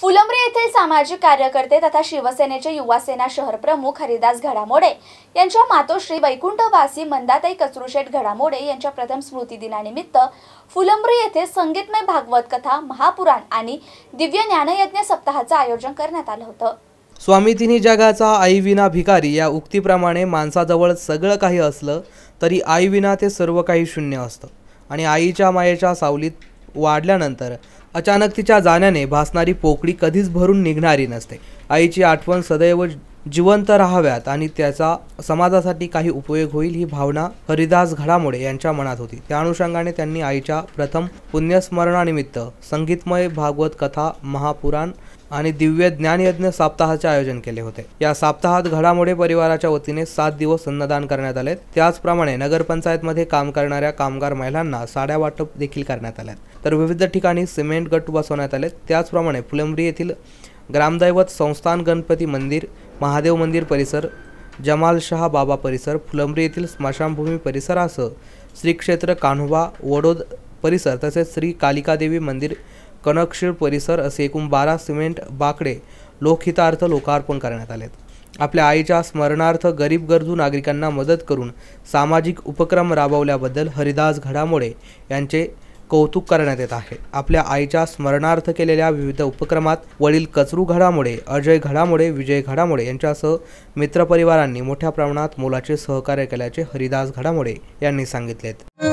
फुलंब्री येथील सामाजिक कार्यकर्ते तथा शिवसेनेचे युवासेना शहर प्रमुख हरिदास घडामोडे यांच्या मातोश्री वैकुंठवासी मंदाताई कचरुशेठ घडामोडे यांच्या प्रथम स्मृती दिनानिमित्त फुलंब्री येथे संगीतमय भागवत कथा महापुराण आणि दिव्य ज्ञानयज्ञ सप्ताहाचं आयोजन करण्यात आलं होतं स्वामी जगाचा आईविना भिकारी या उक्तीप्रमाणे माणसाजवळ सगळं काही असलं तरी आईविना ते सर्व काही शून्य असतं आणि आईच्या मायेच्या सावलीत वाढल्यानंतर अचानक तिच्या जाण्याने भासणारी पोकळी कधीच भरून निघणारी नसते आईची आठवण सदैव जिवंत राहाव्यात आणि त्याचा समाजासाठी काही उपयोग होईल ही भावना हरिदास घडामोडे यांच्या मनात होती त्या अनुषंगाने त्यांनी आईच्या प्रथम पुण्यस्मरणानिमित्त संगीतमय भागवत कथा महापुराण आणि दिव्य ज्ञानयज्ञ साप्ताहाचे आयोजन केले होते या साप्ताहात घडामोडे परिवाराच्या वतीने सात दिवस अन्नदान करण्यात आले त्याचप्रमाणे नगरपंचायतमध्ये काम करणाऱ्या कामगार महिलांना साड्या वाटप देखील करण्यात आल्या तर विविध ठिकाणी सिमेंट गट बसवण्यात आले त्याचप्रमाणे फुलंब्री येथील ग्रामदैवत संस्थान गणपती मंदिर महादेव मंदिर परिसर जमालशहा बाबा परिसर फुलंब्री येथील स्मशानभूमी परिसरासह श्री क्षेत्र कान्होबा वडोद परिसर तसेच श्री कालिकादेवी मंदिर कनकशीळ परिसर असे एकूण बारा सिमेंट बाकडे लोकहितार्थ लोकार्पण करण्यात आलेत आपल्या आईच्या स्मरणार्थ गरीब गरजू नागरिकांना मदत करून सामाजिक उपक्रम राबवल्याबद्दल हरिदास घडामोडे यांचे कौतुक करण्यात येत आहे आपल्या आईच्या स्मरणार्थ केलेल्या विविध उपक्रमात वडील कचरू घडामोडे अजय घडामोडे विजय घडामोडे यांच्यासह मित्रपरिवारांनी मोठ्या प्रमाणात मोलाचे सहकार्य केल्याचे हरिदास घडामोडे यांनी सांगितले